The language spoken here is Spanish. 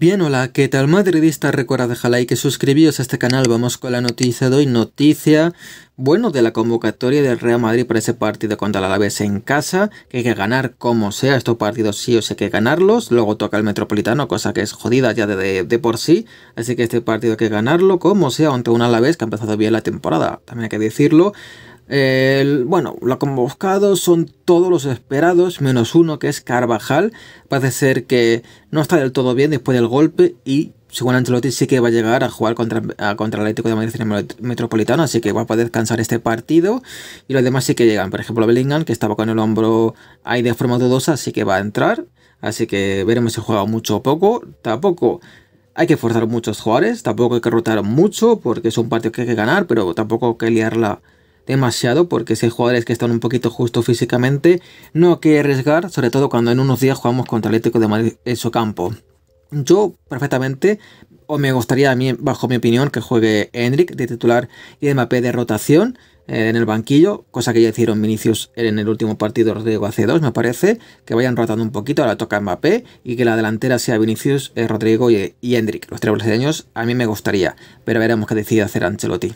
Bien, hola, ¿qué tal madridista? Recuerda dejar like y suscribiros a este canal. Vamos con la noticia de hoy. Noticia, bueno, de la convocatoria del Real Madrid para ese partido contra el Alavés en casa, que hay que ganar como sea. Estos partidos sí o sí hay que ganarlos. Luego toca el Metropolitano, cosa que es jodida ya de, por sí. Así que este partido hay que ganarlo como sea ante un Alavés que ha empezado bien la temporada. También hay que decirlo. El, bueno, los convocados son todos los esperados, menos uno que es Carvajal. Parece ser que no está del todo bien después del golpe y, según Ancelotti, sí que va a llegar a jugar contra, el Atlético de Madrid Metropolitano, así que va a poder descansar este partido. Y los demás sí que llegan. Por ejemplo, Bellingham, que estaba con el hombro ahí de forma dudosa, sí que va a entrar. Así que veremos si juega mucho o poco. Tampoco hay que forzar muchos jugadores, tampoco hay que rotar mucho, porque es un partido que hay que ganar, pero tampoco hay que liarla demasiado porque si hay jugadores que están un poquito justo físicamente, no hay que arriesgar, sobre todo cuando en unos días jugamos contra el Atlético de Madrid en su campo. Yo perfectamente, o me gustaría a mí, bajo mi opinión, que juegue Hendrik de titular y Mbappé de rotación eh, en el banquillo, cosa que ya hicieron Vinicius en el último partido, de hace dos, me parece, que vayan rotando un poquito, la toca Mbappé y que la delantera sea Vinicius, eh, Rodrigo y, y los tres brasileños, a mí me gustaría, pero veremos qué decide hacer Ancelotti.